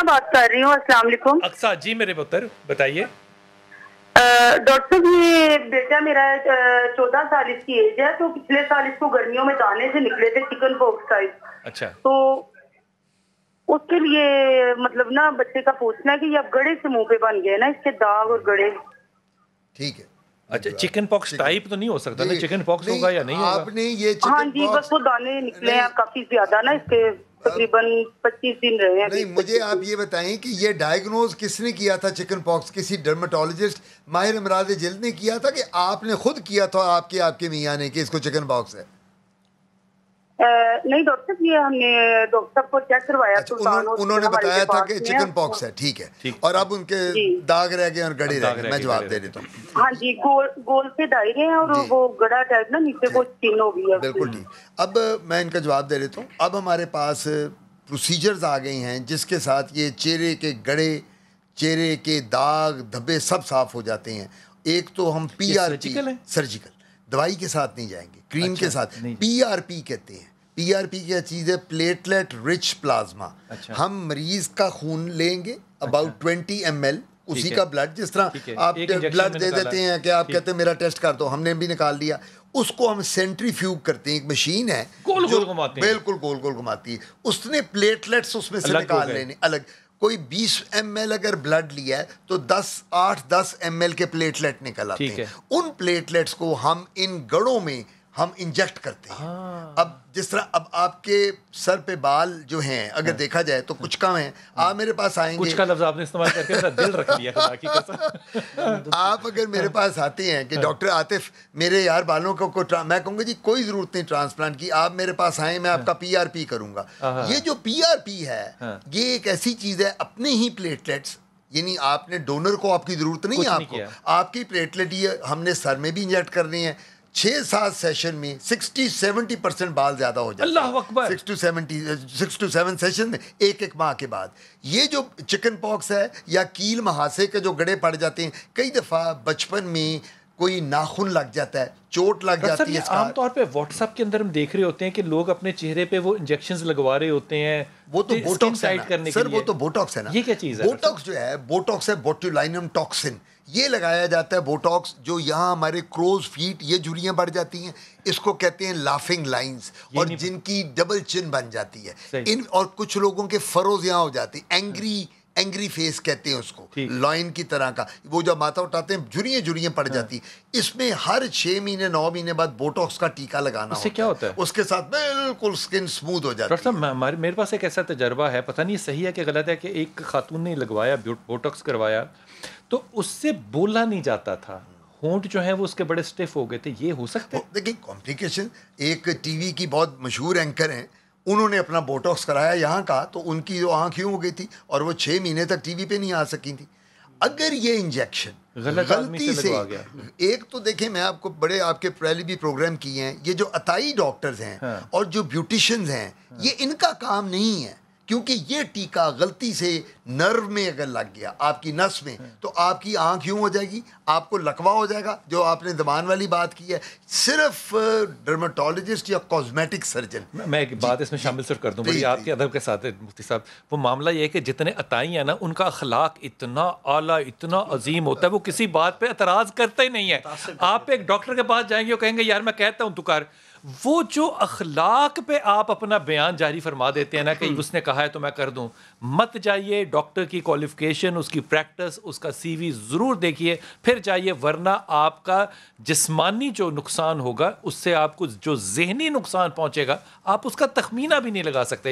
अक्सा बात कर रही हूँ असला अक्सा जी मेरे पुत्र बताइए डॉक्टर साहब ये बेटा मेरा चौदह साल इसकी एज है तो पिछले साल इसको गर्मियों में दाने से निकले थे चिकन पॉक्स टाइप अच्छा तो उसके लिए मतलब ना बच्चे का पूछना है कि ये अब गड़े से मुंह पे बन गए ना इसके दाग और गड़े ठीक है अच्छा चिकन पॉक्स टाइप तो नहीं हो सकता ना चिकन पॉक्स होगा या नहीं होगा आपने ये हाँ जी बस वो दाने निकले हैं काफी ज्यादा ना इसके तकरीबन पच्चीस दिन रहे हैं नहीं मुझे आप ये बताएं कि ये डायग्नोज किसने किया था चिकन पॉक्स किसी डर्माटोलोजिस्ट माहिर अमराज जल्द ने किया था कि आपने खुद किया था आपके आपके मियाँ ने कि इसको चिकन पॉक्स है नहीं डॉक्टर साहब ये हमने डॉक्टर को चेक करवाया अच्छा, उन्हों, उन्होंने बताया था कि चिकन पॉक्स है ठीक है और अब उनके दाग रह गए और गड़े रह गए मैं जवाब दे देता हूँ हाँ जी गोल गोल से डाई रहे हैं और वो गड़ा टाइप ना नीचे वो स्किन हो गई है बिल्कुल ठीक अब मैं इनका जवाब दे देता हूँ अब हमारे पास प्रोसीजर्स आ गई हैं जिसके साथ ये चेहरे के गड़े चेहरे के दाग धब्बे सब साफ हो जाते हैं एक तो हम पी आर सर्जिकल दवाई के साथ नहीं जाएंगे क्रीम अच्छा, के साथ पी आर पी कहते हैं पी आर पी क्या चीज़ है प्लेटलेट रिच प्लाज्मा अच्छा। हम मरीज का खून लेंगे अबाउट ट्वेंटी एम एल उसी का ब्लड जिस तरह आप ब्लड दे देते हैं कि आप कहते हैं मेरा टेस्ट कर दो हमने भी निकाल लिया उसको हम सेंट्रीफ्यूग करते हैं एक मशीन है गोल गोल घुमाती है बिल्कुल गोल गोल घुमाती है उसने प्लेटलेट्स उसमें से तो निकाल लेने अलग कोई 20 एम अगर ब्लड लिया है तो 10 8 10 एम के प्लेटलेट निकल आते हैं उन प्लेटलेट्स को हम इन गड़ों में हम इंजेक्ट करते हैं हाँ। अब जिस तरह अब आपके सर पे बाल जो हैं अगर हाँ। देखा जाए तो कुछ कम है हाँ। आप मेरे पास आएंगे कुछ का लफ्ज आपने इस्तेमाल करके दिल रख लिया आप अगर मेरे पास आते हैं कि डॉक्टर आतिफ मेरे यार बालों को, को मैं कहूंगा जी कोई ज़रूरत नहीं ट्रांसप्लांट की आप मेरे पास आए मैं आपका पी आर पी करूंगा ये जो पी आर पी है ये एक ऐसी चीज़ है अपने ही प्लेटलेट्स यानी आपने डोनर को आपकी ज़रूरत नहीं है आपको आपकी प्लेटलेट ये हमने सर में भी इंजेक्ट करनी है छः सात सेशन में सिक्सटी सेवेंटी परसेंट बाल ज़्यादा हो जाता अल्लाह अकबर six two seventy six two seven session में एक एक माह के बाद ये जो चिकन पॉक्स है या कील महासे के जो गड़े पड़ जाते हैं कई दफ़ा बचपन में कोई नाखून लग जाता है चोट लग जाती है आमतौर पे व्हाट्सएप के अंदर हम देख रहे होते हैं कि लोग अपने चेहरे पे वो इंजेक्शन लगवा रहे होते हैं वो तो बोटॉक्स तो है ना सर वो तो बोटॉक्स है ना ये क्या चीज़ है बोटॉक्स जो है बोटॉक्स है बोटुलाइनम टॉक्सिन ये लगाया जाता है बोटॉक्स जो यहाँ हमारे क्रोज फीट ये झुरियाँ बढ़ जाती हैं इसको कहते हैं लाफिंग लाइंस और जिनकी डबल चिन बन जाती है इन और कुछ लोगों के फरोज यहाँ हो जाते हैं एंग्री एंग्री फेस कहते हैं उसको लॉइन की तरह का वो जब माथा उठाते हैं जुड़िए जुड़िए पड़ हाँ। जाती जाती इसमें हर छः महीने नौ महीने बाद बोटॉक्स का टीका लगाना उससे होता क्या होता है उसके साथ बिल्कुल स्किन स्मूथ हो जाती है डॉक्टर मेरे पास एक ऐसा तजर्बा है पता नहीं सही है कि गलत है कि एक खातून ने लगवाया बोटॉक्स करवाया तो उससे बोला नहीं जाता था होंठ जो है वो उसके बड़े स्टिफ हो गए थे ये हो सकते हैं देखिए कॉम्प्लिकेशन एक टीवी की बहुत मशहूर एंकर हैं उन्होंने अपना बोटॉक्स कराया यहाँ का तो उनकी जो आँखें हो गई थी और वो छः महीने तक टीवी पे नहीं आ सकी थी अगर ये इंजेक्शन गलती से, से एक तो देखें मैं आपको बड़े आपके पहले भी प्रोग्राम किए हैं ये जो अताई डॉक्टर्स हैं हाँ। और जो ब्यूटिशंस हैं हाँ। ये इनका काम नहीं है क्योंकि ये टीका गलती से नर्व में अगर लग गया आपकी नस में हाँ। तो आपकी आंख यूं हो जाएगी आपको लकवा हो जाएगा जो आपने दबान वाली बात की है सिर्फ डर्माटोलॉजिस्ट या कॉस्मेटिक सर्जन मैं एक बात इसमें शामिल सिर्फ कर दूँ बड़ी आपके अदब के साथ मुफ्ती साहब वो मामला ये है कि जितने अताई हैं ना उनका अखलाक इतना आला इतना अजीम होता है वो किसी बात पर एतराज़ करते ही नहीं है आप एक डॉक्टर के पास जाएंगे और कहेंगे यार मैं कहता हूँ तुकार वो जो अखलाक पे आप अपना बयान जारी फरमा देते हैं ना कि हम्म। उसने कहा है तो मैं कर दूं मत जाइए डॉक्टर की क्वालिफिकेशन उसकी प्रैक्टिस उसका सीवी ज़रूर देखिए फिर जाइए वरना आपका जिस्मानी जो नुकसान होगा उससे आपको जो जहनी नुकसान पहुंचेगा आप उसका तखमीना भी नहीं लगा सकते